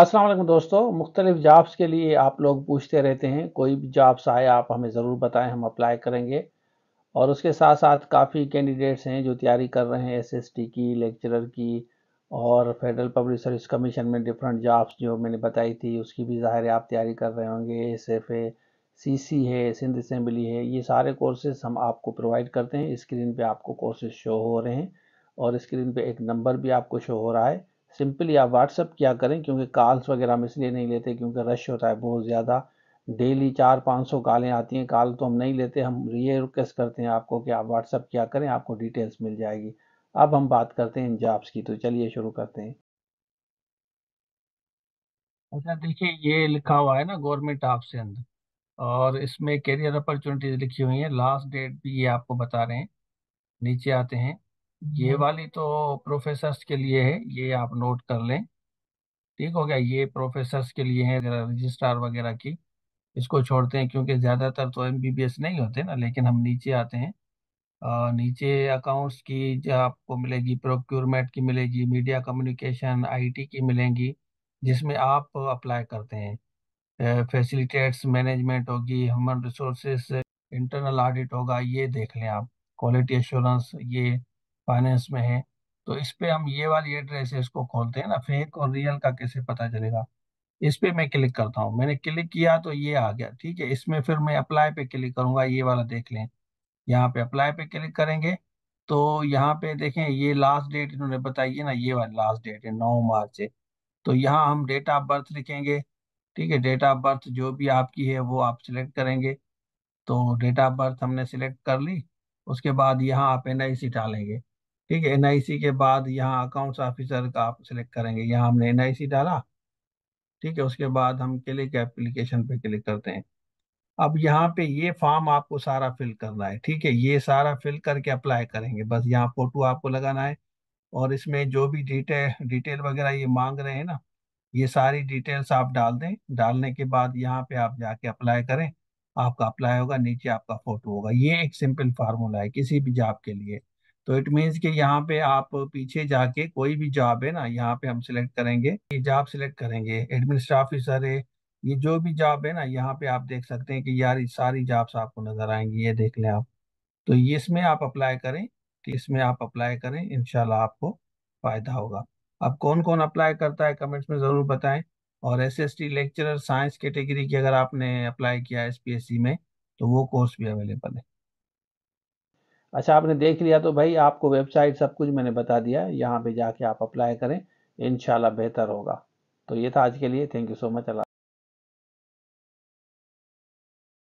असलम दोस्तों मुख्तलिफ जॉब्स के लिए आप लोग पूछते रहते हैं कोई भी जॉब्स आए आप हमें ज़रूर बताएं हम अप्लाई करेंगे और उसके साथ साथ काफ़ी कैंडिडेट्स हैं जो तैयारी कर रहे हैं एसएसटी की लेक्चरर की और फेडरल पब्लिक सर्विस कमीशन में डिफरेंट जॉब्स जो मैंने बताई थी उसकी भी ज़ाहिर आप तैयारी कर रहे होंगे एस एफ ए सी सी है सिंध असम्बली है ये सारे कोर्सेज हम आपको प्रोवाइड करते हैं स्क्रीन पर आपको कोर्सेज शो हो रहे हैं और स्क्रीन पर एक नंबर भी आपको शो हो रहा है सिंपली आप व्हाट्सअप किया करें क्योंकि कॉल्स वगैरह हम इसलिए नहीं लेते क्योंकि रश होता है बहुत ज़्यादा डेली चार पाँच सौ कॉलें आती हैं कॉल तो हम नहीं लेते हम ये रिक्वेस्ट करते हैं आपको कि आप व्हाट्सअप किया करें आपको डिटेल्स मिल जाएगी अब हम बात करते हैं इन जॉब्स की तो चलिए शुरू करते हैं अच्छा देखिए ये लिखा हुआ है ना गवर्नमेंट ऑफ सिंध अंदर और इसमें करियर अपॉर्चुनिटीज लिखी हुई हैं लास्ट डेट भी ये आपको बता रहे हैं नीचे आते हैं ये वाली तो प्रोफेसर्स के लिए है ये आप नोट कर लें ठीक हो गया ये प्रोफेसर्स के लिए है रजिस्ट्रार वगैरह की इसको छोड़ते हैं क्योंकि ज़्यादातर तो एम नहीं होते ना लेकिन हम नीचे आते हैं आ, नीचे अकाउंट्स की जो आपको मिलेगी प्रोक्योरमेंट की मिलेगी मीडिया कम्युनिकेशन आईटी की मिलेंगी जिसमें आप अप्लाई करते हैं फैसिलिटेट्स मैनेजमेंट होगी ह्यूमन रिसोर्सेस इंटरनल ऑडिट होगा ये देख लें आप क्वालिटी एश्योरेंस ये फाइनेंस में है तो इस पे हम ये वाली एड्रेस है इसको खोलते हैं ना फेक और रियल का कैसे पता चलेगा इस पे मैं क्लिक करता हूँ मैंने क्लिक किया तो ये आ गया ठीक है इसमें फिर मैं अप्लाई पे क्लिक करूंगा ये वाला देख लें यहाँ पे अप्लाई पे क्लिक करेंगे तो यहाँ पे देखें ये लास्ट डेट इन्होंने बताई है ना ये वाली लास्ट डेट है नौ मार्च है तो यहाँ हम डेट ऑफ बर्थ लिखेंगे ठीक है डेट ऑफ बर्थ जो भी आपकी है वो आप सिलेक्ट करेंगे तो डेट ऑफ बर्थ हमने सिलेक्ट कर ली उसके बाद यहाँ आप एन आई सी डालेंगे ठीक है एनआईसी के बाद यहाँ अकाउंट्स ऑफिसर का आप सिलेक्ट करेंगे यहाँ हमने एनआईसी डाला ठीक है उसके बाद हम क्लिक एप्लीकेशन पे क्लिक करते हैं अब यहाँ पे ये फॉर्म आपको सारा फिल करना है ठीक है ये सारा फिल करके अप्लाई करेंगे बस यहाँ फोटो आपको लगाना है और इसमें जो भी डिटेल डिटेल वगैरह ये मांग रहे हैं ना ये सारी डिटेल्स आप डाल दें डालने के बाद यहाँ पे आप जाके अप्लाई करें आपका अप्लाई होगा नीचे आपका फोटो होगा ये एक सिंपल फार्मूला है किसी भी जॉब के लिए तो इट मीन्स कि यहाँ पे आप पीछे जाके कोई भी जॉब है ना यहाँ पे हम सिलेक्ट करेंगे ये जॉब सिलेक्ट करेंगे एडमिनिस्ट्रेटिव ऑफिसर है ये जो भी जॉब है ना यहाँ पे आप देख सकते हैं कि यार सारी जॉब्स आपको नजर आएंगी ये देख लें आप तो ये इसमें आप अप्लाई करें तो इसमें आप अप्लाई करें इनशाला आपको फ़ायदा होगा अब कौन कौन अप्लाई करता है कमेंट्स में ज़रूर बताएं और S S T lecturer science category की अगर आपने अप्लाई किया है एस पी एस सी में तो वो कोर्स भी अवेलेबल है अच्छा आपने देख लिया तो भाई आपको वेबसाइट सब कुछ मैंने बता दिया यहाँ पे जाके आप अप्लाई करें इनशाला बेहतर होगा तो ये था आज के लिए thank you so much Allah